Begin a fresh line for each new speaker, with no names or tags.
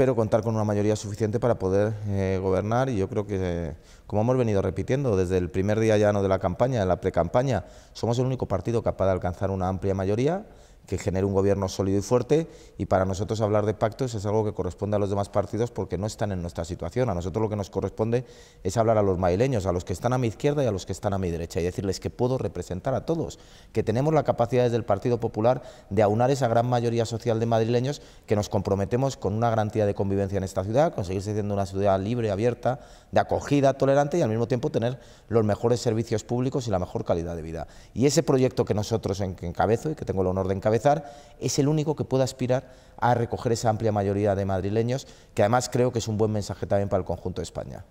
...espero contar con una mayoría suficiente para poder eh, gobernar y yo creo que, como hemos venido repitiendo desde el primer día ya no de la campaña, de la pre-campaña... somos el único partido capaz de alcanzar una amplia mayoría que genere un gobierno sólido y fuerte y para nosotros hablar de pactos es algo que corresponde a los demás partidos porque no están en nuestra situación. A nosotros lo que nos corresponde es hablar a los madrileños a los que están a mi izquierda y a los que están a mi derecha y decirles que puedo representar a todos, que tenemos la capacidad desde el Partido Popular de aunar esa gran mayoría social de madrileños que nos comprometemos con una garantía de convivencia en esta ciudad, conseguirse siendo una ciudad libre, abierta, de acogida, tolerante y al mismo tiempo tener los mejores servicios públicos y la mejor calidad de vida. Y ese proyecto que nosotros encabezo y que tengo el honor de encabezar es el único que pueda aspirar a recoger esa amplia mayoría de madrileños, que además creo que es un buen mensaje también para el conjunto de España.